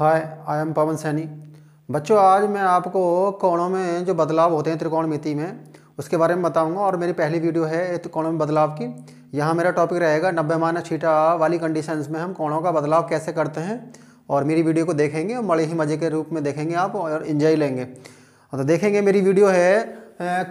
hi I am पवन सैनी बच्चों आज मैं आपको कोणों में जो बदलाव होते हैं त्रिकोण मिति में उसके बारे में बताऊंगा और मेरी पहली वीडियो है त्रिकोणों में बदलाव की यहाँ मेरा टॉपिक रहेगा नब्बे माना छीटा वाली कंडीशंस में हम कोणों का बदलाव कैसे करते हैं और मेरी वीडियो को देखेंगे और बड़े ही मज़े के रूप में देखेंगे आप और इन्जॉय लेंगे तो देखेंगे मेरी वीडियो है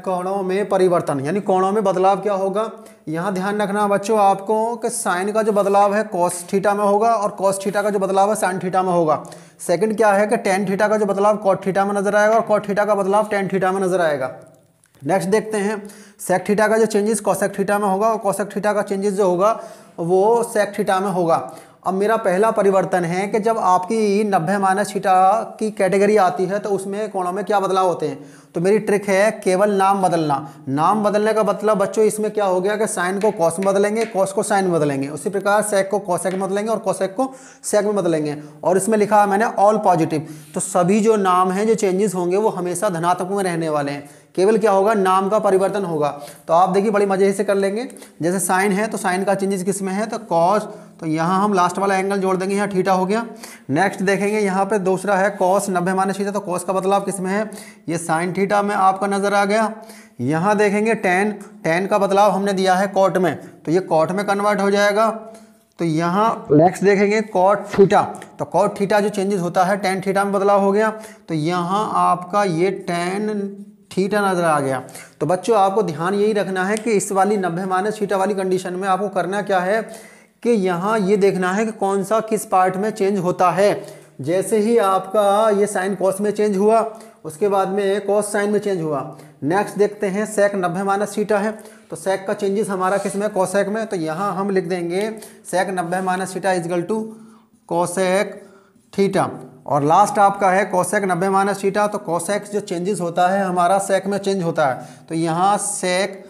कोणों में परिवर्तन यानी कोणों में बदलाव क्या होगा यहाँ ध्यान रखना बच्चों आपको कि साइन का जो बदलाव है कॉस थीटा में होगा और कॉस थीटा का जो बदलाव है साइन थीटा में होगा सेकंड क्या है कि टेन थीटा का जो बदलाव कॉट थीटा में नजर आएगा और कॉट थीटा का बदलाव टेन थीटा में नजर आएगा नेक्स्ट देखते हैं सेक थीटा का जो चेंजेस कॉसेक थीटा में होगा और कॉसेक थीटा का चेंजेस जो होगा वो सेक थीटा में होगा अब मेरा पहला परिवर्तन है कि जब आपकी नब्बे माइनस छीटा की कैटेगरी आती है तो उसमें कोणों में क्या बदलाव होते हैं तो मेरी ट्रिक है केवल नाम बदलना नाम बदलने का मतलब बच्चों इसमें क्या हो गया कि साइन को कॉस में बदलेंगे कॉस को साइन में बदलेंगे उसी प्रकार सेक को कॉसेक में बदलेंगे और कॉसेक को सेक में बदलेंगे और इसमें लिखा है मैंने ऑल पॉजिटिव तो सभी जो नाम हैं जो चेंजेस होंगे वो हमेशा धनात्मक में रहने वाले हैं केवल क्या होगा नाम का परिवर्तन होगा तो आप देखिए बड़ी मजे से कर लेंगे जैसे साइन है तो साइन का चेंजेस किस में है तो कॉस तो यहाँ हम लास्ट वाला एंगल जोड़ देंगे यहाँ ठीठा हो गया नेक्स्ट देखेंगे यहाँ पे दूसरा है कॉस नब्बे माइनस थीटा तो कॉस का बदलाव किस में है ये साइन थीटा में आपका नज़र आ गया यहाँ देखेंगे टेन टेन का बदलाव हमने दिया है कॉट में तो ये कॉट में कन्वर्ट हो जाएगा तो यहाँ नेक्स्ट देखेंगे कॉट थीटा तो कॉट थीटा जो चेंजेस होता है टेन थीटा में बदलाव हो गया तो यहाँ आपका ये टेन थीटा नज़र आ गया तो बच्चों आपको ध्यान यही रखना है कि इस वाली नब्बे माइनस थीटा वाली कंडीशन में आपको करना क्या है कि यहाँ ये देखना है कि कौन सा किस पार्ट में चेंज होता है जैसे ही आपका ये साइन कॉस में चेंज हुआ उसके बाद में कॉस साइन में चेंज हुआ नेक्स्ट देखते हैं सेक नब्बे माइनस सीटा है तो सेक का चेंजेस हमारा किस में कॉसैक में तो यहाँ हम लिख देंगे सेक नब्बे minus theta is equal to cosec theta और लास्ट आपका है कॉसैक नब्बे माइनस सीटा तो कॉसेक जो चेंजेस होता है हमारा सेक में चेंज होता है तो यहाँ सेक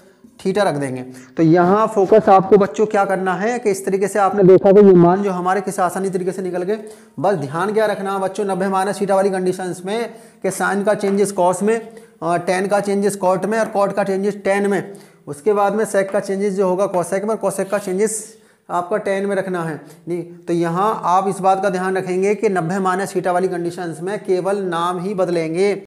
थीटा रख देंगे तो यहाँ फोकस आपको बच्चों क्या करना है कि इस तरीके से आपने देखा कि ये मान जो हमारे किस आसानी तरीके से निकल गए बस ध्यान क्या रखना बच्चों नब्बे माइनस थीटा वाली कंडीशंस में कि साइन का चेंजेस कॉस में टेन का चेंजेस कॉट में और कॉट का चेंजेस टेन में उसके बाद में सेक का चेंजेस जो होगा कॉसेक में कॉसेक का चेंजेस आपका टेन में रखना है नहीं तो यहाँ आप इस बात का ध्यान रखेंगे कि नब्बे माइनस थीटा वाली कंडीशंस में केवल नाम ही बदलेंगे